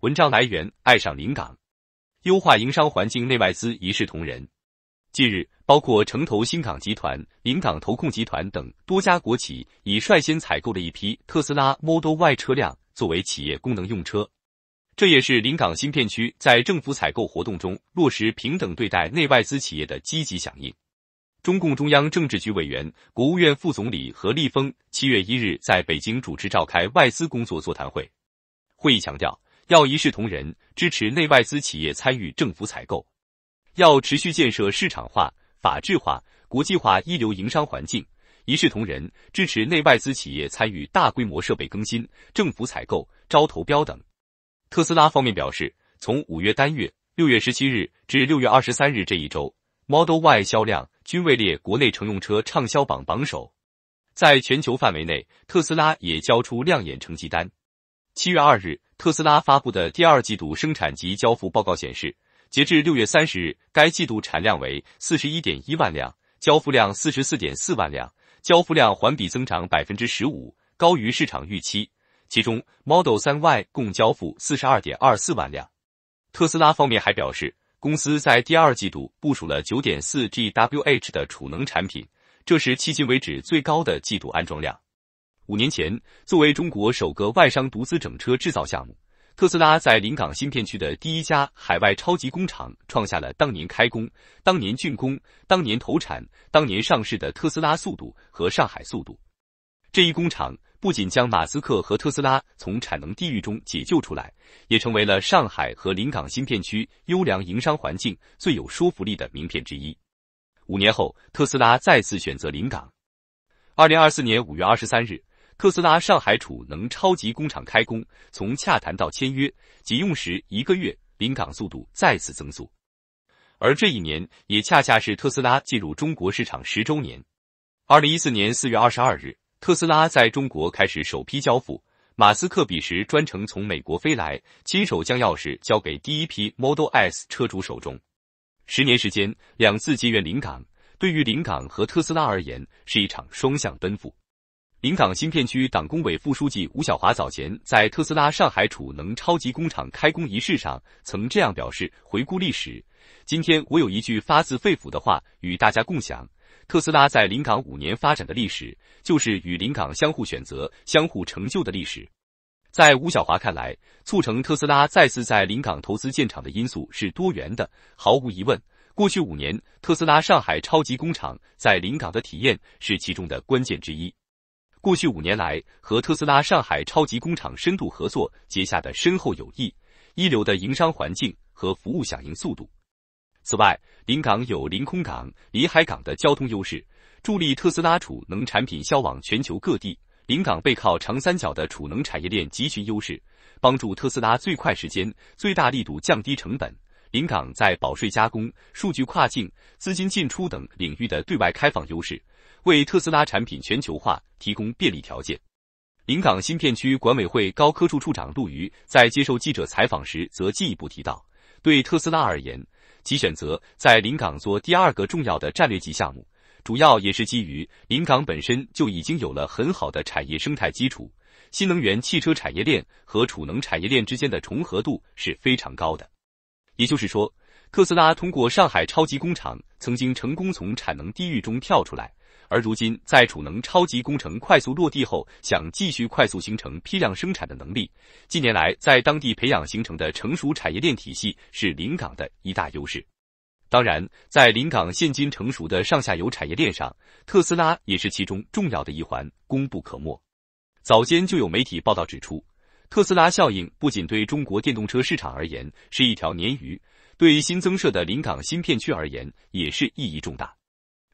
文章来源：爱上临港，优化营商环境，内外资一视同仁。近日，包括城投新港集团、临港投控集团等多家国企已率先采购了一批特斯拉 Model Y 车辆作为企业功能用车，这也是临港新片区在政府采购活动中落实平等对待内外资企业的积极响应。中共中央政治局委员、国务院副总理何立峰七月一日在北京主持召开外资工作座谈会，会议强调。要一视同仁，支持内外资企业参与政府采购；要持续建设市场化、法治化、国际化一流营商环境，一视同仁，支持内外资企业参与大规模设备更新、政府采购、招投标等。特斯拉方面表示，从五月单月六月十七日至六月二十三日这一周，Model Y 销量均位列国内乘用车畅销榜榜首。在全球范围内，特斯拉也交出亮眼成绩单。七月二日。特斯拉发布的第二季度生产及交付报告显示，截至六月三十日，该季度产量为四十一点一万辆，交付量四十四点四万辆，交付量环比增长百分之十五，高于市场预期。其中，Model 3 Y 共交付四十二点二四万辆。特斯拉方面还表示，公司在第二季度部署了九点四 GWh 的储能产品，这是迄今为止最高的季度安装量。五年前，作为中国首个外商独资整车制造项目，特斯拉在临港新片区的第一家海外超级工厂，创下了当年开工、当年竣工、当年投产、当年上市的特斯拉速度和上海速度。这一工厂不仅将马斯克和特斯拉从产能地狱中解救出来，也成为了上海和临港新片区优良营商环境最有说服力的名片之一。五年后，特斯拉再次选择临港。二零二四年五月二十三日。特斯拉上海储能超级工厂开工，从洽谈到签约仅用时一个月，临港速度再次增速。而这一年也恰恰是特斯拉进入中国市场十周年。二零一四年四月二十二日，特斯拉在中国开始首批交付，马斯克彼时专程从美国飞来，亲手将钥匙交给第一批 Model S 车主手中。十年时间，两次结缘临港，对于临港和特斯拉而言，是一场双向奔赴。临港新片区党工委副书记吴晓华早前在特斯拉上海储能超级工厂开工仪式上曾这样表示：“回顾历史，今天我有一句发自肺腑的话与大家共享。特斯拉在临港五年发展的历史，就是与临港相互选择、相互成就的历史。”在吴晓华看来，促成特斯拉再次在临港投资建厂的因素是多元的，毫无疑问，过去五年特斯拉上海超级工厂在临港的体验是其中的关键之一。过去五年来，和特斯拉上海超级工厂深度合作结下的深厚友谊，一流的营商环境和服务响应速度。此外，临港有临空港、临海港的交通优势，助力特斯拉储能产品销往全球各地。临港背靠长三角的储能产业链集群优势，帮助特斯拉最快时间、最大力度降低成本。临港在保税加工、数据跨境、资金进出等领域的对外开放优势。为特斯拉产品全球化提供便利条件。临港新片区管委会高科处处长陆瑜在接受记者采访时，则进一步提到，对特斯拉而言，其选择在临港做第二个重要的战略级项目，主要也是基于临港本身就已经有了很好的产业生态基础，新能源汽车产业链和储能产业链之间的重合度是非常高的。也就是说。特斯拉通过上海超级工厂，曾经成功从产能地狱中跳出来，而如今在储能超级工程快速落地后，想继续快速形成批量生产的能力，近年来在当地培养形成的成熟产业链体系是临港的一大优势。当然，在临港现今成熟的上下游产业链上，特斯拉也是其中重要的一环，功不可没。早间就有媒体报道指出，特斯拉效应不仅对中国电动车市场而言是一条鲶鱼。对于新增设的临港新片区而言，也是意义重大。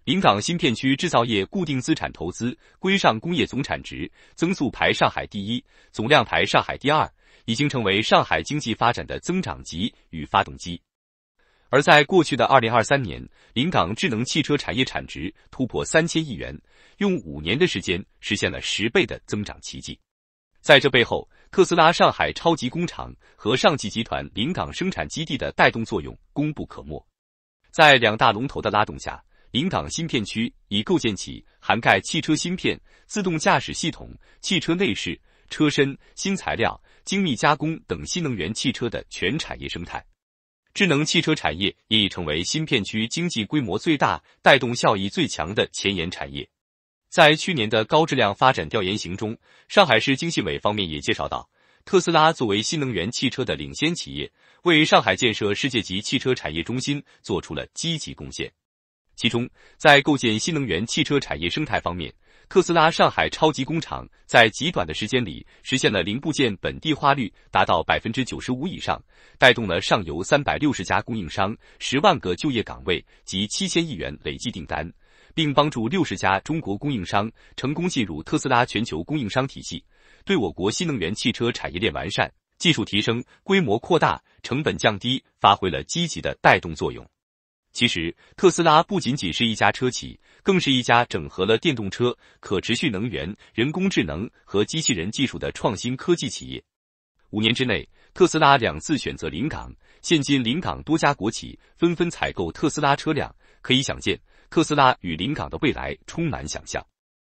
临港新片区制造业固定资产投资、规上工业总产值增速排上海第一，总量排上海第二，已经成为上海经济发展的增长极与发动机。而在过去的二零二三年，临港智能汽车产业产值突破三千亿元，用五年的时间实现了十倍的增长奇迹。在这背后，特斯拉上海超级工厂和上汽集团临港生产基地的带动作用功不可没。在两大龙头的拉动下，临港新片区已构建起涵盖汽车芯片、自动驾驶系统、汽车内饰、车身、新材料、精密加工等新能源汽车的全产业生态。智能汽车产业也已成为新片区经济规模最大、带动效益最强的前沿产业。在去年的高质量发展调研行中，上海市经信委方面也介绍到，特斯拉作为新能源汽车的领先企业，为上海建设世界级汽车产业中心做出了积极贡献。其中，在构建新能源汽车产业生态方面，特斯拉上海超级工厂在极短的时间里实现了零部件本地化率达到百分之九十五以上，带动了上游三百六十家供应商、十万个就业岗位及七千亿元累计订单。并帮助六十家中国供应商成功进入特斯拉全球供应商体系，对我国新能源汽车产业链完善、技术提升、规模扩大、成本降低发挥了积极的带动作用。其实，特斯拉不仅仅是一家车企，更是一家整合了电动车、可持续能源、人工智能和机器人技术的创新科技企业。五年之内，特斯拉两次选择临港，现今临港多家国企纷纷采购特斯拉车辆，可以想见。特斯拉与临港的未来充满想象。